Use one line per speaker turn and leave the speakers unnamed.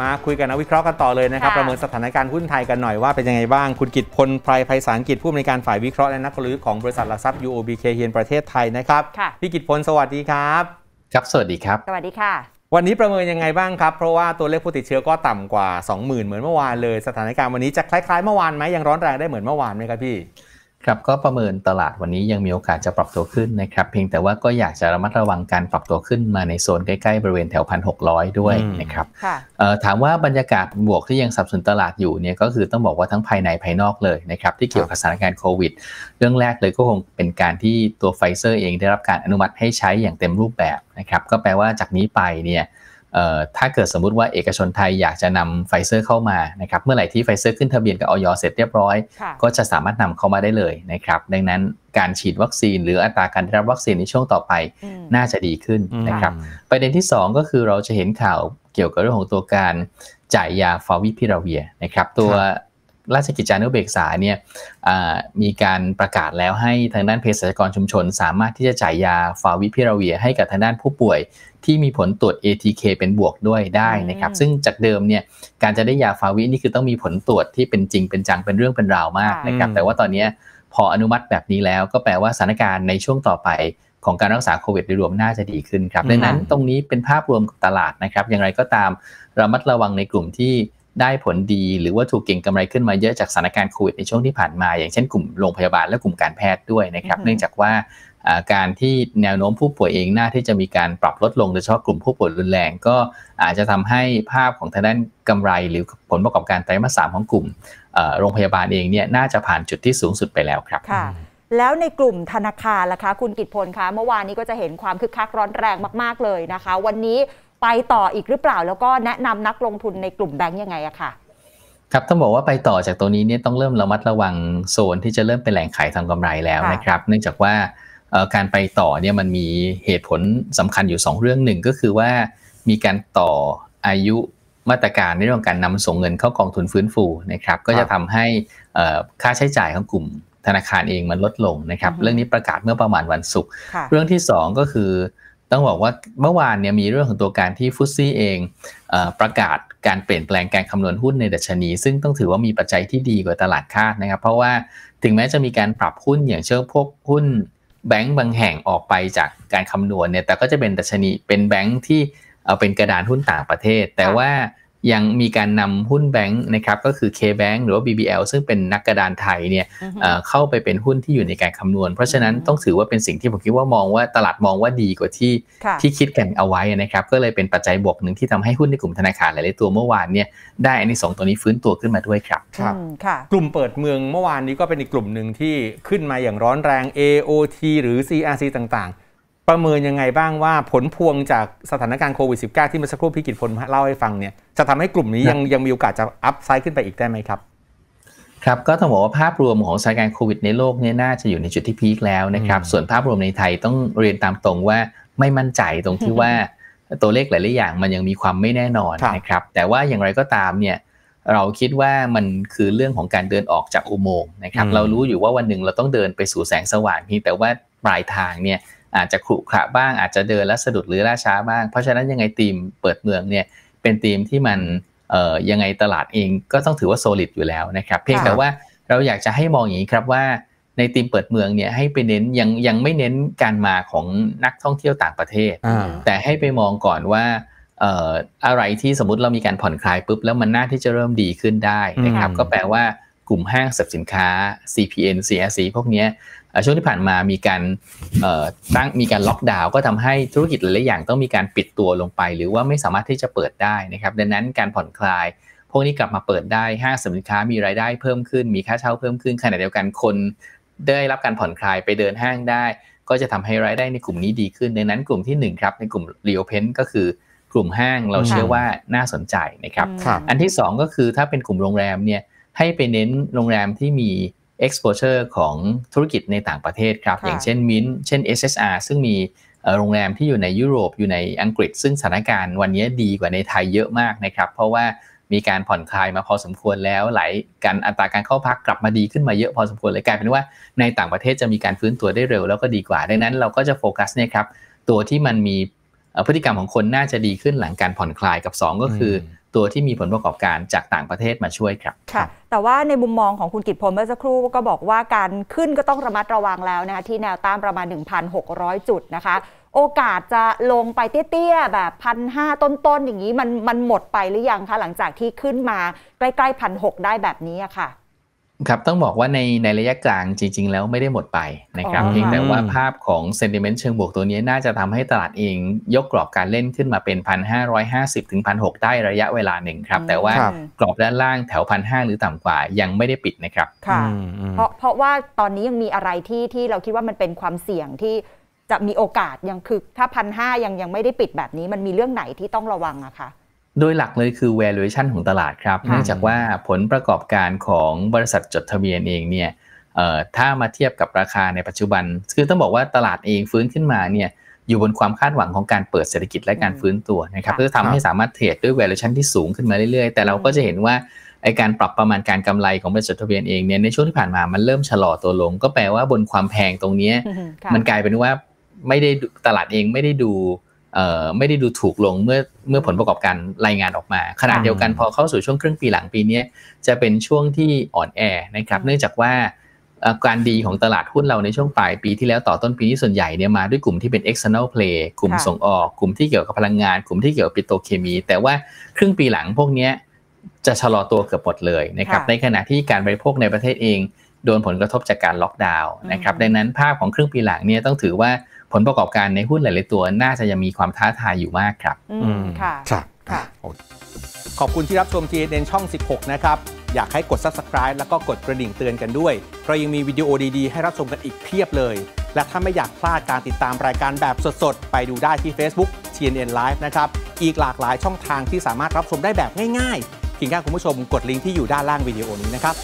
มาคุยกันนะวิเคราะห์กันต่อเลยนะครับ ประเมินสถานการณ์หุ้นไทยกันหน่อยว่าเป็นยังไงบ้าง คุณกิตพลไพรไพศาลกิจผู้อำนวยการฝ่ายวิเคราะห์และนักลงทุนของบริษัทหลักทรัพย์ UOB k เฮียนประเทศไทยนะครับพี่กิตพลสวัสดีครับครับสวัสดีครับ สวัสดีค่ะ วันนี้ประเมินยังไงบ้างครับ เพราะว่าตัวเลขผู้ติดเชื้อก็ต่ำกว่า 20,000 เหมือนเมื่อวานเลยสถานการณ์วันนี้จะคล้ายๆเมื่อวานไหมยังร้อนแรงได้เหมือนเมื่อวานไหมครับพี่
ครับก็ประเมินตลาดวันนี้ยังมีโอกาสจะปรับตัวขึ้นนะครับเพียงแต่ว่าก็อยากจะระมัดระวังการปรับตัวขึ้นมาในโซนใกล้ ๆ บริเวณแถวพันหกร้อยด้วยนะครับถามว่าบรรยากาศบวกที่ยังสับสนตลาดอยู่เนี่ยก็คือต้องบอกว่าทั้งภายในภายนอกเลยนะครับ ที่เกี่ยวกับสถานการณ์โควิดเรื่องแรกเลยก็คงเป็นการที่ตัวไฟเซอร์เองได้รับการอนุมัติให้ใช้อย่างเต็มรูปแบบนะครับ ก็แปลว่าจากนี้ไปเนี่ยถ้าเกิดสมมุติว่าเอกชนไทยอยากจะนำไฟเซอร์ เข้ามานะครับเมื่อไหร่ที่ไฟเซอร์ ขึ้นทะเบียนกับออยเสร็จเรียบร้อย ก็จะสามารถนำเข้ามาได้เลยนะครับ ดังนั้นการฉีดวัคซีนหรืออัตราการได้รับวัคซีนในช่วงต่อไปน่าจะดีขึ้นนะครับประเด็นที่ 2 ก็คือเราจะเห็นข่าวเกี่ยวกับเรื่องของตัวการจ่ายยาฟาวิพิราเวียนะครับตัวราชกิจจานุเบกษาเนี่ยมีการประกาศแล้วให้ทางด้านเภสัชกรชุมชน สามารถที่จะจ่ายยาฟาวิพิราเวีย ให้กับทางด้านผู้ป่วยที่มีผลตรวจ ATK เป็นบวกด้วยได้นะครับ ซึ่งจากเดิมเนี่ยการจะได้ยาฟาวินี่คือต้องมีผลตรวจที่เป็นจริงเป็นจังเป็นเรื่องเป็นราวมากนะครับแต่ว่าตอนนี้พออนุมัติแบบนี้แล้วก็แปลว่าสถานการณ์ในช่วงต่อไปของการรักษาโควิดโดยรวมน่าจะดีขึ้นครับดังนั้นตรงนี้เป็นภาพรวมของตลาดนะครับ อย่างไรก็ตามระมัดระวังในกลุ่มที่ได้ผลดีหรือว่าถูกเก่งกำไรขึ้นมาเยอะจากสถานการณ์โควิดในช่วงที่ผ่านมา อย่างเช่นกลุ่มโรงพยาบาลและกลุ่มการแพทย์ด้วยนะครับเนื่องจากว่าการที่แนวโน้มผู้ป่วยเองน่าที่จะมีการปรับลดลงโดยเฉพาะกลุ่มผู้ป่วยรุนแรงก็อาจจะทำให้ภาพของทางด้านกำไรหรือผลประกอบการไตรมาสสามของกลุ่มโรงพยาบาลเองเนี่ยน่าจะผ่านจุดที่สูงสุดไปแล้วครับค่ะ
แล้วในกลุ่มธนาคารล่ะคะคุณกิตพลคะเมื่อวานนี้ก็จะเห็นความคึกคักร้อนแรงมาก ๆเลยนะคะ วันนี้ไปต่ออีกหรือเปล่าแล้วก็
แนะนำนักลงทุนในกลุ่มแบงก์ยังไงอะค่ะ ครับต้องบอกว่าไปต่อจากตัวนี้เนี่ยต้องเริ่มระมัดระวังโซน ที่จะเริ่มเป็นแหล่งขายทางกำไรแล้วนะครับ เนื่องจากว่าการไปต่อเนี่ยมันมีเหตุผลสำคัญอยู่ 2 เรื่องหนึ่งก็คือว่ามีการต่ออายุมาตรการในเรื่องการนำส่งเงินเข้ากองทุนฟื้นฟูนะครับก็จะทำให้ค่าใช้จ่ายของกลุ่มธนาคารเองมันลดลงนะครับ เรื่องนี้ประกาศเมื่อประมาณวันศุกร์เรื่องที่2ก็คือต้องบอกว่า เมื่อวานเนี่ยมีเรื่องของตัวการที่ฟุตซี่เองอประกาศการเปลี่ยนแปลงการคำนวณหุ้นในดัชนี ซึ่งต้องถือว่ามีปัจจัยที่ดีกว่าตลาดคาดนะครับเพราะว่าถึงแม้จะมีการปรับหุ้นอย่างเช่นพวกหุ้นแบงก์บางแห่งออกไปจากการคำนวณเนี่ยแต่ก็จะเป็นดัชนี เป็นแบงก์ที่เอาเป็นกระดานหุ้นต่างประเทศ แต่ว่ายังมีการนำหุ้นแบงค์นะครับก็คือ K-Bank หรือว่า BBL ซึ่งเป็นนักกระดานไทยเนี่ยเข้าไปเป็นหุ้นที่อยู่ในการคำนวณ เพราะฉะนั้นต้องถือว่าเป็นสิ่งที่ผมคิดว่ามองว่าตลาดมองว่าดีกว่าที่ที่คิดกันเอาไว้นะครับ ก็เลยเป็นปัจจัยบวกหนึ่งที่ทำให้หุ้นในกลุ่มธนาคารหลายๆตัวเมื่อวานเนี่ยได้ในสองตัวนี้ฟื้นตัวขึ้นมาด้วยครับครับ
กลุ่มเปิดเมืองเมื่อวานนี้ก็เป็นอีกกลุ่มหนึ่งที่ขึ้นมาอย่างร้อนแรง AOT หรือ CRC ต่างๆประเมินยังไงบ้างว่าผลพวงจากสถานการณ์โควิด -19 ที่มาอสักครู่พี่กิตพลเล่าให้ฟังเนี่ยจะทำให้กลุ่มนี้ยังยังมีโอกาสจะอัพไซด์ขึ้นไปอีกได้ไหมครับ
ครับก็ต้องบอกว่าภาพรวมของสถานการณ์โควิดในโลกนี้น่าจะอยู่ในจุดที่พีคแล้วนะครับ ส่วนภาพรวมในไทยต้องเรียนตามตรงว่าไม่มั่นใจตรงที่ว่าตัวเลขหลายๆอย่างมันยังมีความไม่แน่นอนนะครับ แต่ว่าอย่างไรก็ตามเนี่ยเราคิดว่ามันคือเรื่องของการเดินออกจากอุโมงค์นะครับเรารู้อยู่ว่าวันหนึ่งเราต้องเดินไปสู่แสงสว่างนี่แต่ว่าปลายทางเนี่ยอาจจะขรุขระบ้างอาจจะเดินแล้วสะดุดหรือล่าช้าบ้างเพราะฉะนั้นยังไงทีมเปิดเมืองเนี่ย เป็นทีมที่มันยังไงตลาดเอง ก็ต้องถือว่าโซลิดอยู่แล้วนะครับ เพียงแต่ว่าเราอยากจะให้มองอย่างนี้ครับว่า ในทีมเปิดเมืองเนี่ยให้ไปเน้นยังยังไม่เน้นการมาของนักท่องเที่ยวต่างประเทศ แต่ให้ไปมองก่อนว่าอะไรที่สมมติเรามีการผ่อนคลายปุ๊บแล้วมันน่าที่จะเริ่มดีขึ้นได้นะครับก็แปลว่า กลุ่มห้างสรรพสินค้า CPN CRC พวกนี้ช่วงที่ผ่านมามีการตั้งมีการล็อกดาวน์ก็ทำให้ธุรกิจหลายๆอย่างต้องมีการปิดตัวลงไป หรือว่าไม่สามารถที่จะเปิดได้นะครับ ดังนั้นการผ่อนคลายพวกนี้กลับมาเปิดได้ห้างสสินค้ามีรายได้เพิ่มขึ้นมีค่าเช่าเพิ่มขึ้นขณะเดียวกันคนได้รับการผ่อนคลายไปเดินห้างได้ ก็จะทำให้รายได้ในกลุ่มนี้ดีขึ้นดังนั้นกลุ่มที่1ครับในกลุ่มเรียวเพนก็คือ กลุ่มห้างเราเชื่อว่าน่าสนใจนะครับอันที่2ก็คือถ้าเป็นกลุ่มโรงแรมเนี่ยให้ไปเน้นโรงแรมที่มี exposure ของธุรกิจในต่างประเทศครับ อย่างเช่นมินเช่น SSR ซึ่งมีโรงแรมที่อยู่ในยุโรปอยู่ในอังกฤษ ซึ่งสถานการณ์วันนี้ดีกว่าในไทยเยอะมากนะครับ เพราะว่ามีการผ่อนคลายมาพอสมควรแล้วไหลการอัตราการเข้าพักกลับมาดีขึ้นมาเยอะพอสมควรเลยกลายเป็นว่าในต่างประเทศจะมีการฟื้นตัวได้เร็วแล้วก็ดีกว่าดังนั้นเราก็จะโฟกัสเนี่ยครับตัวที่มันมีพฤติกรรมของคนน่าจะดีขึ้นหลังการผ่อนคลายกับ 2 ก็คือตัวที่มีผลประกอบการจากต่างประเทศมาช่วยครับ
ค่ะ แต่ว่าในมุมมองของคุณกิตพลเมื่อสักครู่ก็บอกว่าการขึ้นก็ต้องระมัดระวังแล้วนะคะ ที่แนวต้านประมาณ 1,600 จุดนะคะ โอกาสจะลงไปเตี้ยๆ แบบพันห้าต้นๆ อย่างนี้มันมันหมดไปหรือยังคะหลังจากที่ขึ้นมาใกล้ๆพันหได้แบบนี้อะค่ะ
ครับ ต้องบอกว่าในในระยะกลางจริงๆ แล้วไม่ได้หมดไปนะครับเพียงแต่ว่าภาพของเซนติเมนต์เชิงบวกตัวนี้ น่าจะทำให้ตลาดเองยกกรอบการเล่นขึ้นมาเป็น 1,550 ถึง 1 6หกได้ระยะเวลาหนึ่งครับ แต่ว่ากรอบด้านล่างแถวนห้าหรือต่ำกว่ายังไม่ได้ปิดนะครับค่ะเพราะเพราะว่าตอนนี้ยังมีอะไรที่ที่เราคิดว่ามันเป็นความเสี่ยงที่จะมีโอกาสยังคือถ้าพันห้ายังยังไม่ได้ปิดแบบนี้ มันมีเรื่องไหนที่ต้องระวังอะคะโดยหลักเลยคือ valuation ของตลาดครับ เนื่องจากว่าผลประกอบการของบริษัทจดทะเบียนเองเนี่ย ถ้ามาเทียบกับราคาในปัจจุบัน คือต้องบอกว่าตลาดเองฟื้นขึ้นมาเนี่ย อยู่บนความคาดหวังของการเปิดเศรษฐกิจและการฟื้นตัวนะครับเพื่อทำให้สามารถเทรดด้วย valuation ที่สูงขึ้นมาเรื่อยๆ แต่เราก็จะเห็นว่าไอการปรับประมาณการกำไรของบริษัทจดทะเบียนเองเนี่ย ในช่วงที่ผ่านมา มันเริ่มชะลอตัวลง ก็แปลว่าบนความแพงตรงนี้ มันกลายเป็นว่าไม่ได้ตลาดเองไม่ได้ดูไม่ได้ดูถูกลงเมื่อเมื่อผลประกอบการรายงานออกมา ขนาดเดียวกันพอเข้าสู่ช่วงครึ่งปีหลังปีนี้จะเป็นช่วงที่อ่อนแอนะครับเนื่องจากว่าการดีของตลาดหุ้นเราในช่วงปลายปีที่แล้วต่อต้นปีนี้ส่วนใหญ่เนี่ยมาด้วยกลุ่มที่เป็น external play กลุ่มส่งออกกลุ่มที่เกี่ยวกับพลังงานกลุ่มที่เกี่ยวกับปิโตเคมี แต่ว่าครึ่งปีหลังพวกนี้จะชะลอตัวเกือบหมดเลยนะครับในขณะที่การบริโภคในประเทศเอง โดนผลกระทบจากการล็อกดาวน์นะครับดังนั้นภาพของครึ่งปีหลังเนี่ยต้องถือว่าผลประกอบการในหุ้นหลาย ๆ ตัวน่าจะยังมีความท้าทายอยู่มากครับอืมค่ะ
ครับขอบคุณที่รับชม TNN ช่อง 16 นะครับ อยากให้กด subscribe แล้วก็กดกระดิ่งเตือนกันด้วย เรายังมีวิดีโอดีๆ ให้รับชมกันอีกเพียบเลย และถ้าไม่อยากพลาดการติดตามรายการแบบสดๆ ไปดูได้ที่ Facebook TNN Live นะครับ อีกหลากหลายช่องทางที่สามารถรับชมได้แบบง่ายๆเพียงแค่คุณผู้ชมกดลิงก์ที่อยู่ด้านล่างวิดีโอนี้นะครับ